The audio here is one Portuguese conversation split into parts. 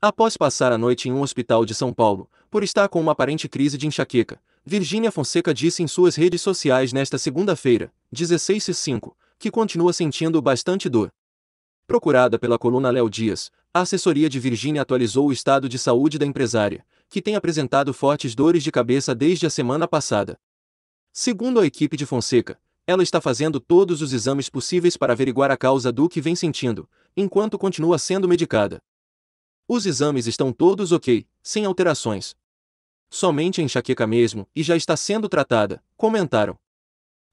Após passar a noite em um hospital de São Paulo, por estar com uma aparente crise de enxaqueca, Virgínia Fonseca disse em suas redes sociais nesta segunda-feira, 16 e 5, que continua sentindo bastante dor. Procurada pela coluna Léo Dias, a assessoria de Virgínia atualizou o estado de saúde da empresária, que tem apresentado fortes dores de cabeça desde a semana passada. Segundo a equipe de Fonseca, ela está fazendo todos os exames possíveis para averiguar a causa do que vem sentindo, enquanto continua sendo medicada. Os exames estão todos ok, sem alterações. Somente enxaqueca mesmo, e já está sendo tratada, comentaram.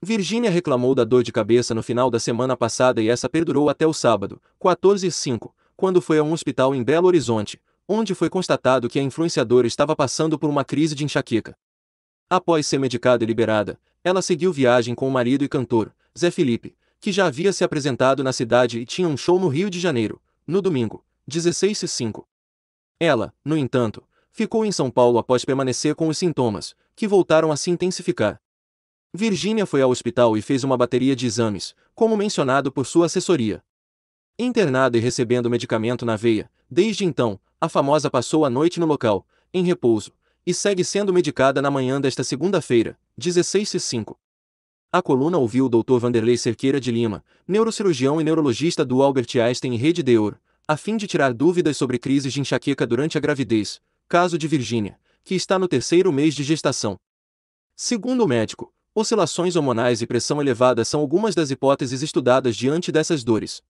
Virginia reclamou da dor de cabeça no final da semana passada e essa perdurou até o sábado, 14 5, quando foi a um hospital em Belo Horizonte, onde foi constatado que a influenciadora estava passando por uma crise de enxaqueca. Após ser medicada e liberada, ela seguiu viagem com o marido e cantor, Zé Felipe, que já havia se apresentado na cidade e tinha um show no Rio de Janeiro, no domingo, 16 5. Ela, no entanto, ficou em São Paulo após permanecer com os sintomas, que voltaram a se intensificar. Virginia foi ao hospital e fez uma bateria de exames, como mencionado por sua assessoria. Internada e recebendo medicamento na veia, desde então, a famosa passou a noite no local, em repouso, e segue sendo medicada na manhã desta segunda-feira, 16h05. A coluna ouviu o Dr. Vanderlei Cerqueira de Lima, neurocirurgião e neurologista do Albert Einstein Rede de Ouro, a fim de tirar dúvidas sobre crises de enxaqueca durante a gravidez, caso de Virgínia, que está no terceiro mês de gestação. Segundo o médico, oscilações hormonais e pressão elevada são algumas das hipóteses estudadas diante dessas dores.